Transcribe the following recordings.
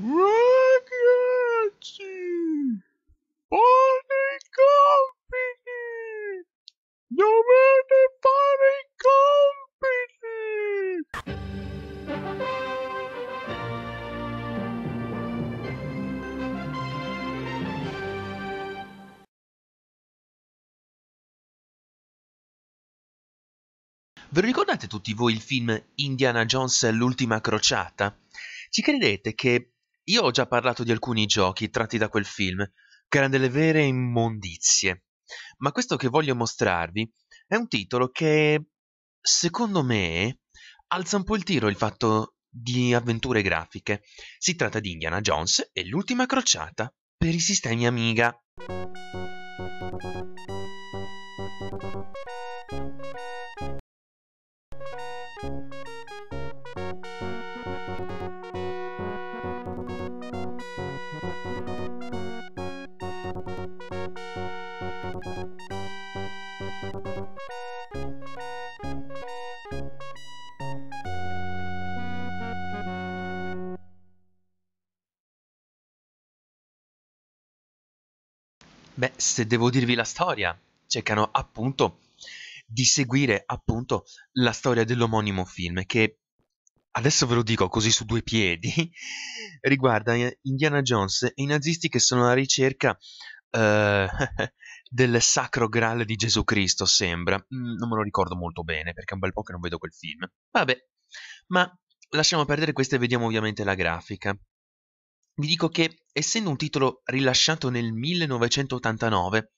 Ragazzi, buoni compiti! Dovete fare i compiti! Ve ricordate tutti voi il film Indiana Jones l'ultima crociata? Ci credete che io ho già parlato di alcuni giochi tratti da quel film, che erano delle vere immondizie, ma questo che voglio mostrarvi è un titolo che, secondo me, alza un po' il tiro il fatto di avventure grafiche. Si tratta di Indiana Jones e l'ultima crociata per i sistemi Amiga. Beh, se devo dirvi la storia, cercano appunto di seguire appunto la storia dell'omonimo film che adesso ve lo dico così su due piedi riguarda Indiana Jones e i nazisti che sono alla ricerca uh, del sacro graal di Gesù Cristo sembra mm, non me lo ricordo molto bene perché è un bel po' che non vedo quel film vabbè ma lasciamo perdere questo e vediamo ovviamente la grafica vi dico che essendo un titolo rilasciato nel 1989,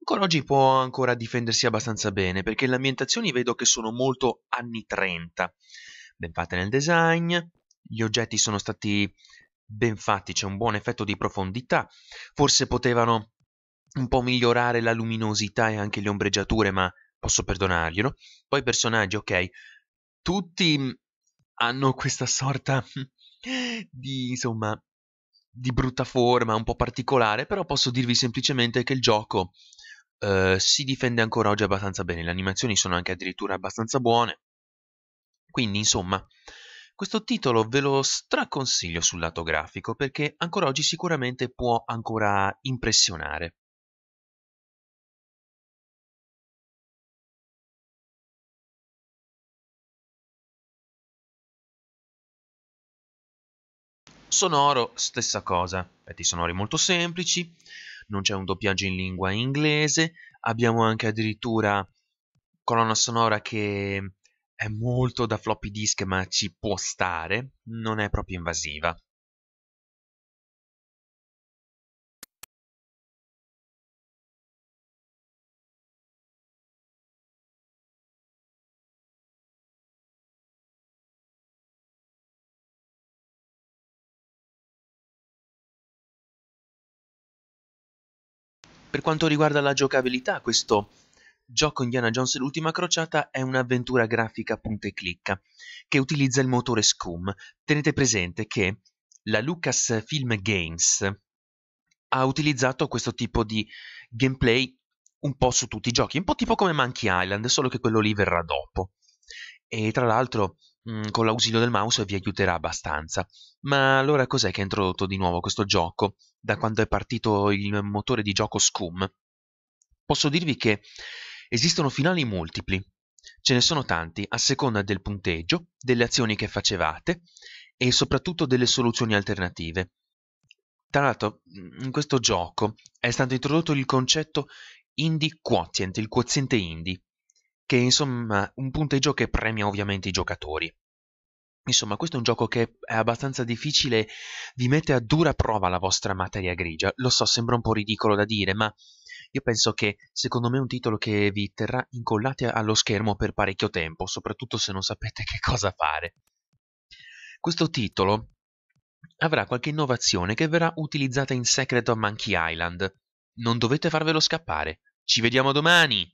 ancora oggi può ancora difendersi abbastanza bene, perché le ambientazioni vedo che sono molto anni 30, ben fatte nel design, gli oggetti sono stati ben fatti, c'è un buon effetto di profondità, forse potevano un po' migliorare la luminosità e anche le ombreggiature, ma posso perdonarglielo. Poi i personaggi, ok, tutti hanno questa sorta di, insomma, di brutta forma, un po' particolare, però posso dirvi semplicemente che il gioco eh, si difende ancora oggi abbastanza bene, le animazioni sono anche addirittura abbastanza buone. Quindi, insomma, questo titolo ve lo straconsiglio sul lato grafico perché ancora oggi sicuramente può ancora impressionare. Sonoro, stessa cosa, effetti sonori molto semplici, non c'è un doppiaggio in lingua inglese, abbiamo anche addirittura colonna sonora che è molto da floppy disk ma ci può stare, non è proprio invasiva. Per quanto riguarda la giocabilità, questo gioco Indiana Jones l'ultima crociata è un'avventura grafica punta e clicca che utilizza il motore Scum. Tenete presente che la Lucasfilm Games ha utilizzato questo tipo di gameplay un po' su tutti i giochi, un po' tipo come Monkey Island, solo che quello lì verrà dopo. E tra l'altro Mm, con l'ausilio del mouse vi aiuterà abbastanza. Ma allora cos'è che ha introdotto di nuovo questo gioco da quando è partito il motore di gioco Scum? Posso dirvi che esistono finali multipli, ce ne sono tanti a seconda del punteggio, delle azioni che facevate e soprattutto delle soluzioni alternative. Tra l'altro, mm, in questo gioco è stato introdotto il concetto indie quotient, il quoziente indie, che insomma un punteggio che premia ovviamente i giocatori. Insomma, questo è un gioco che è abbastanza difficile, vi mette a dura prova la vostra materia grigia. Lo so, sembra un po' ridicolo da dire, ma io penso che secondo me è un titolo che vi terrà incollati allo schermo per parecchio tempo, soprattutto se non sapete che cosa fare. Questo titolo avrà qualche innovazione che verrà utilizzata in Secret of Monkey Island. Non dovete farvelo scappare. Ci vediamo domani!